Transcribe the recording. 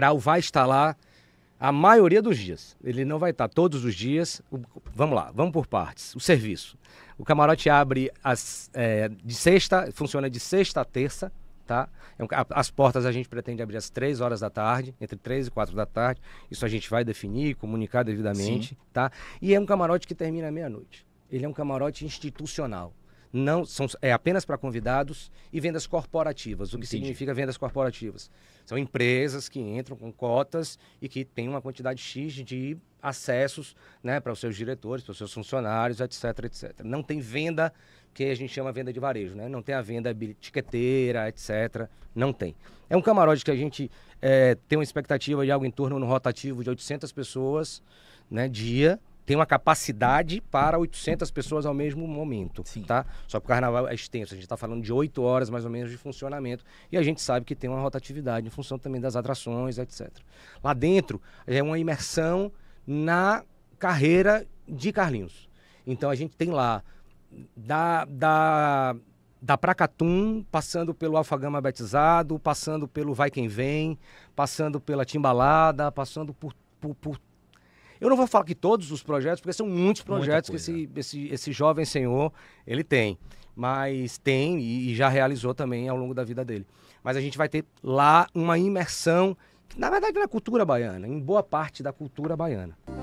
Prau vai estar lá a maioria dos dias. Ele não vai estar todos os dias. O, vamos lá, vamos por partes. O serviço. O camarote abre as, é, de sexta, funciona de sexta a terça, tá? É as portas a gente pretende abrir às três horas da tarde, entre três e quatro da tarde. Isso a gente vai definir, comunicar devidamente, Sim. tá? E é um camarote que termina à meia-noite. Ele é um camarote institucional não são é apenas para convidados e vendas corporativas. O que Entendi. significa vendas corporativas? São empresas que entram com cotas e que têm uma quantidade X de acessos, né, para os seus diretores, para os seus funcionários, etc, etc. Não tem venda que a gente chama venda de varejo, né? Não tem a venda etiqueteira, etc. Não tem. É um camarote que a gente é, tem uma expectativa de algo em torno no rotativo de 800 pessoas, né, dia tem uma capacidade para 800 pessoas ao mesmo momento, Sim. tá? Só que o carnaval é extenso, a gente está falando de 8 horas mais ou menos de funcionamento e a gente sabe que tem uma rotatividade em função também das atrações, etc. Lá dentro é uma imersão na carreira de Carlinhos. Então a gente tem lá da, da, da Pracatum, passando pelo Alfagama Batizado, passando pelo Vai Quem Vem, passando pela Timbalada, passando por, por, por eu não vou falar que todos os projetos, porque são muitos projetos que esse, esse, esse jovem senhor ele tem. Mas tem e, e já realizou também ao longo da vida dele. Mas a gente vai ter lá uma imersão, na verdade, na é cultura baiana, em boa parte da cultura baiana.